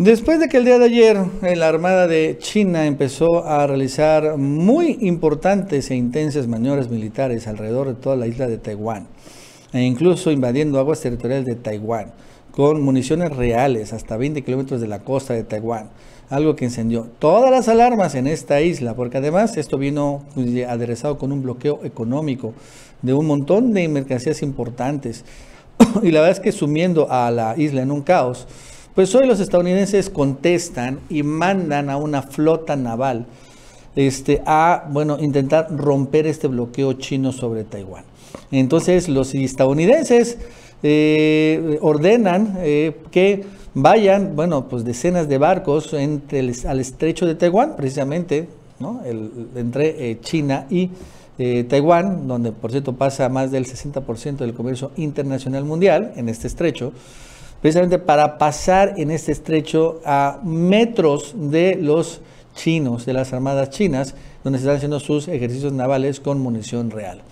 Después de que el día de ayer la Armada de China empezó a realizar muy importantes e intensas maniobras militares alrededor de toda la isla de Taiwán, e incluso invadiendo aguas territoriales de Taiwán, con municiones reales hasta 20 kilómetros de la costa de Taiwán, algo que encendió todas las alarmas en esta isla, porque además esto vino pues, aderezado con un bloqueo económico de un montón de mercancías importantes, y la verdad es que sumiendo a la isla en un caos, pues hoy los estadounidenses contestan y mandan a una flota naval este, a bueno, intentar romper este bloqueo chino sobre Taiwán. Entonces los estadounidenses eh, ordenan eh, que vayan, bueno, pues decenas de barcos al estrecho de Taiwán, precisamente, ¿no? entre eh, China y Taiwán, donde por cierto pasa más del 60% del comercio internacional mundial en este estrecho precisamente para pasar en este estrecho a metros de los chinos, de las armadas chinas, donde se están haciendo sus ejercicios navales con munición real.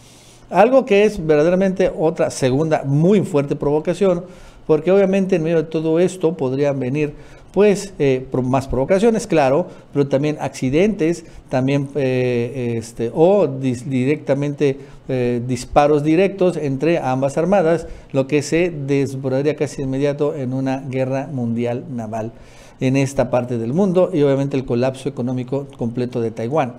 Algo que es verdaderamente otra segunda muy fuerte provocación, porque obviamente en medio de todo esto podrían venir pues eh, más provocaciones, claro, pero también accidentes, también eh, este, o directamente eh, disparos directos entre ambas armadas, lo que se desbordaría casi inmediato en una guerra mundial naval en esta parte del mundo y obviamente el colapso económico completo de Taiwán.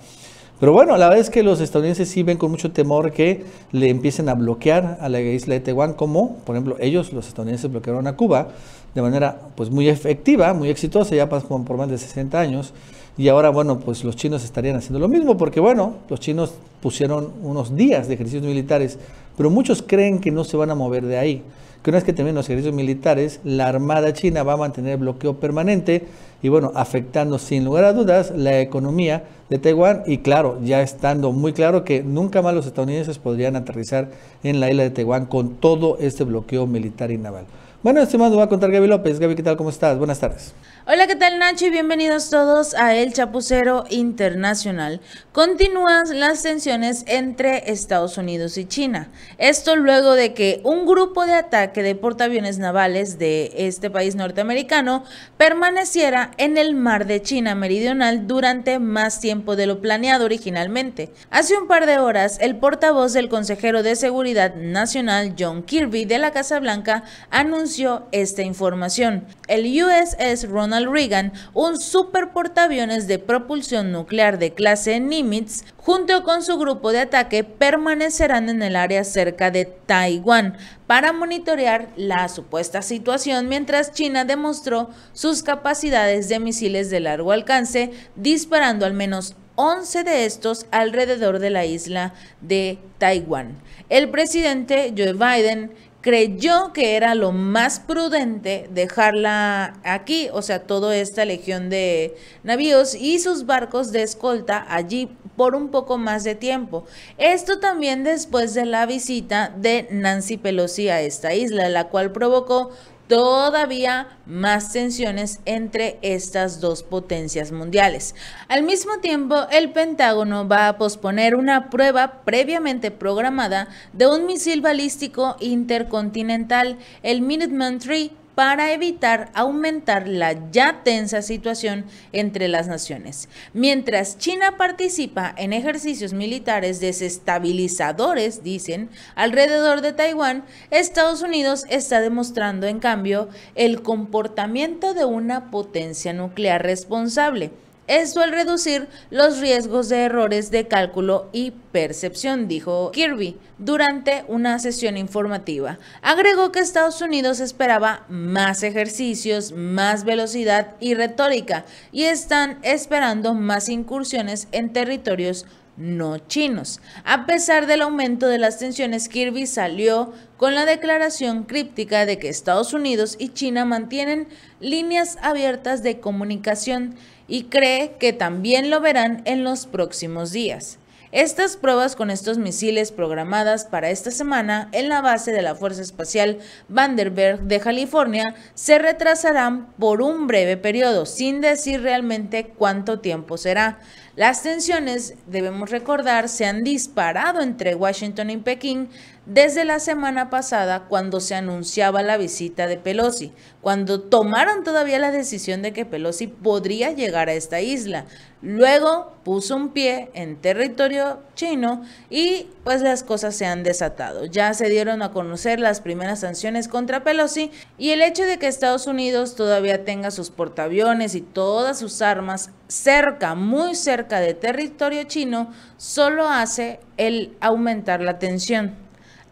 Pero bueno, la verdad es que los estadounidenses sí ven con mucho temor que le empiecen a bloquear a la isla de Taiwán, como por ejemplo ellos, los estadounidenses, bloquearon a Cuba de manera pues muy efectiva, muy exitosa, ya por más de 60 años. Y ahora, bueno, pues los chinos estarían haciendo lo mismo, porque bueno, los chinos pusieron unos días de ejercicios militares, pero muchos creen que no se van a mover de ahí, que una vez que terminen los ejercicios militares, la Armada China va a mantener bloqueo permanente y bueno, afectando sin lugar a dudas la economía de Taiwán y claro, ya estando muy claro que nunca más los estadounidenses podrían aterrizar en la isla de Taiwán con todo este bloqueo militar y naval. Bueno, este más va a contar Gaby López. Gaby, ¿qué tal? ¿Cómo estás? Buenas tardes. Hola, ¿qué tal Nacho? Y bienvenidos todos a El Chapucero Internacional. Continúan las tensiones entre Estados Unidos y China. Esto luego de que un grupo de ataque de portaaviones navales de este país norteamericano permaneciera en el mar de China Meridional durante más tiempo de lo planeado originalmente. Hace un par de horas, el portavoz del consejero de Seguridad Nacional, John Kirby, de la Casa Blanca, anunció esta información. El USS Ronald Reagan, un superportaaviones de propulsión nuclear de clase Nimitz, junto con su grupo de ataque, permanecerán en el área cerca de Taiwán para monitorear la supuesta situación mientras China demostró sus capacidades de misiles de largo alcance, disparando al menos 11 de estos alrededor de la isla de Taiwán. El presidente Joe Biden creyó que era lo más prudente dejarla aquí, o sea, toda esta legión de navíos y sus barcos de escolta allí por un poco más de tiempo. Esto también después de la visita de Nancy Pelosi a esta isla, la cual provocó todavía más tensiones entre estas dos potencias mundiales. Al mismo tiempo, el Pentágono va a posponer una prueba previamente programada de un misil balístico intercontinental, el Minuteman III, para evitar aumentar la ya tensa situación entre las naciones. Mientras China participa en ejercicios militares desestabilizadores, dicen, alrededor de Taiwán, Estados Unidos está demostrando, en cambio, el comportamiento de una potencia nuclear responsable esto al reducir los riesgos de errores de cálculo y percepción, dijo Kirby durante una sesión informativa. Agregó que Estados Unidos esperaba más ejercicios, más velocidad y retórica y están esperando más incursiones en territorios no chinos. A pesar del aumento de las tensiones, Kirby salió con la declaración críptica de que Estados Unidos y China mantienen líneas abiertas de comunicación y cree que también lo verán en los próximos días. Estas pruebas con estos misiles programadas para esta semana en la base de la Fuerza Espacial Vandenberg de California se retrasarán por un breve periodo, sin decir realmente cuánto tiempo será. Las tensiones, debemos recordar, se han disparado entre Washington y Pekín desde la semana pasada cuando se anunciaba la visita de Pelosi, cuando tomaron todavía la decisión de que Pelosi podría llegar a esta isla. Luego puso un pie en territorio chino y pues las cosas se han desatado. Ya se dieron a conocer las primeras sanciones contra Pelosi y el hecho de que Estados Unidos todavía tenga sus portaaviones y todas sus armas cerca, muy cerca de territorio chino, solo hace el aumentar la tensión.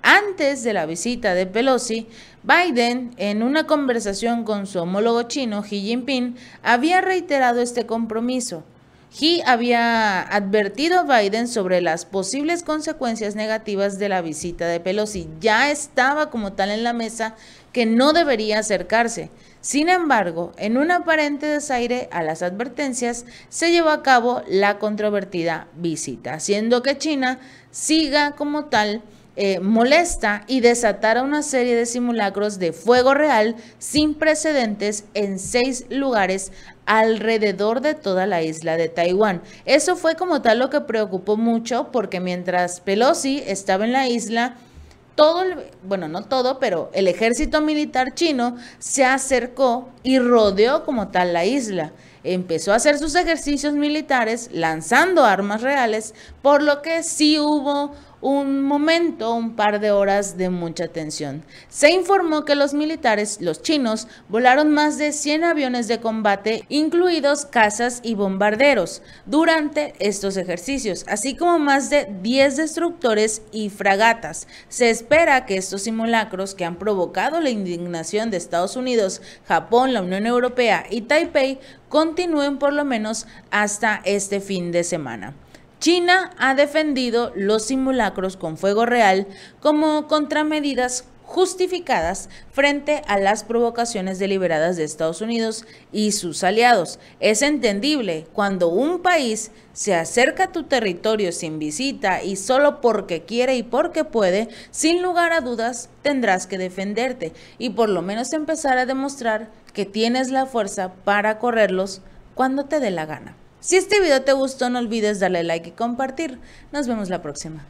Antes de la visita de Pelosi, Biden, en una conversación con su homólogo chino, Xi Jinping, había reiterado este compromiso He había advertido a Biden sobre las posibles consecuencias negativas de la visita de Pelosi. Ya estaba como tal en la mesa que no debería acercarse. Sin embargo, en un aparente desaire a las advertencias, se llevó a cabo la controvertida visita, haciendo que China siga como tal eh, molesta y desatara una serie de simulacros de fuego real sin precedentes en seis lugares alrededor de toda la isla de Taiwán. Eso fue como tal lo que preocupó mucho porque mientras Pelosi estaba en la isla, todo, el, bueno, no todo, pero el ejército militar chino se acercó y rodeó como tal la isla. Empezó a hacer sus ejercicios militares lanzando armas reales, por lo que sí hubo un momento, un par de horas de mucha tensión. Se informó que los militares, los chinos, volaron más de 100 aviones de combate, incluidos cazas y bombarderos, durante estos ejercicios, así como más de 10 destructores y fragatas. Se espera que estos simulacros que han provocado la indignación de Estados Unidos, Japón, la Unión Europea y Taipei continúen por lo menos hasta este fin de semana. China ha defendido los simulacros con fuego real como contramedidas justificadas frente a las provocaciones deliberadas de Estados Unidos y sus aliados. Es entendible cuando un país se acerca a tu territorio sin visita y solo porque quiere y porque puede, sin lugar a dudas tendrás que defenderte y por lo menos empezar a demostrar que tienes la fuerza para correrlos cuando te dé la gana. Si este video te gustó no olvides darle like y compartir. Nos vemos la próxima.